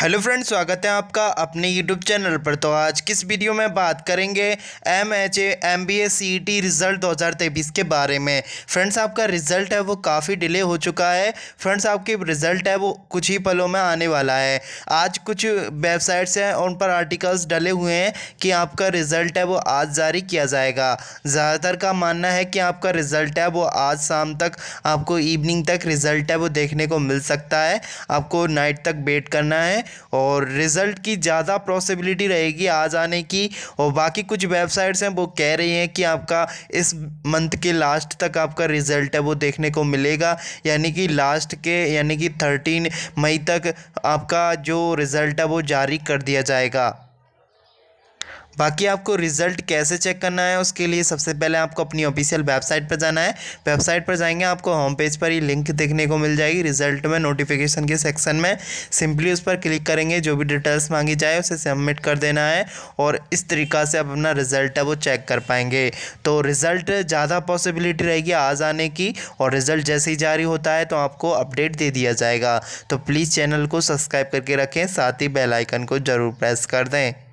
hello friends स्वागत है आपका अपने यूट्यूब चैनल पर तो आज किस वीडियो में बात करेंगे M H M B S C T e result दो हज़ार तेईस के बारे में फ्रेंड्स आपका रिज़ल्ट है वो काफ़ी डिले हो चुका है फ्रेंड्स आपके रिज़ल्ट है वो कुछ ही पलों में आने वाला है आज कुछ वेबसाइट्स हैं उन पर आर्टिकल्स डले हुए हैं कि आपका रिज़ल्ट है वो आज जारी किया जाएगा ज़्यादातर का मानना है कि आपका रिज़ल्ट है वो आज शाम तक आपको इवनिंग तक रिज़ल्ट है वो देखने को मिल सकता है आपको नाइट तक वेट करना है और रिज़ल्ट की ज़्यादा पॉसिबिलिटी रहेगी आ जाने की और बाकी कुछ वेबसाइट्स हैं वो कह रही हैं कि आपका इस मंथ के लास्ट तक आपका रिज़ल्ट है वो देखने को मिलेगा यानी कि लास्ट के यानी कि थर्टीन मई तक आपका जो रिज़ल्ट है वो जारी कर दिया जाएगा बाकी आपको रिजल्ट कैसे चेक करना है उसके लिए सबसे पहले आपको अपनी ऑफिशियल वेबसाइट पर जाना है वेबसाइट पर जाएंगे आपको होम पेज पर ही लिंक देखने को मिल जाएगी रिजल्ट में नोटिफिकेशन के सेक्शन में सिंपली उस पर क्लिक करेंगे जो भी डिटेल्स मांगी जाए उसे सबमिट कर देना है और इस तरीका से आप अपना रिजल्ट है वो चेक कर पाएंगे तो रिजल्ट ज़्यादा पॉसिबिलिटी रहेगी आ जाने की और रिजल्ट जैसे ही जारी होता है तो आपको अपडेट दे दिया जाएगा तो प्लीज़ चैनल को सब्सक्राइब करके रखें साथ ही बेल आइकन को ज़रूर प्रेस कर दें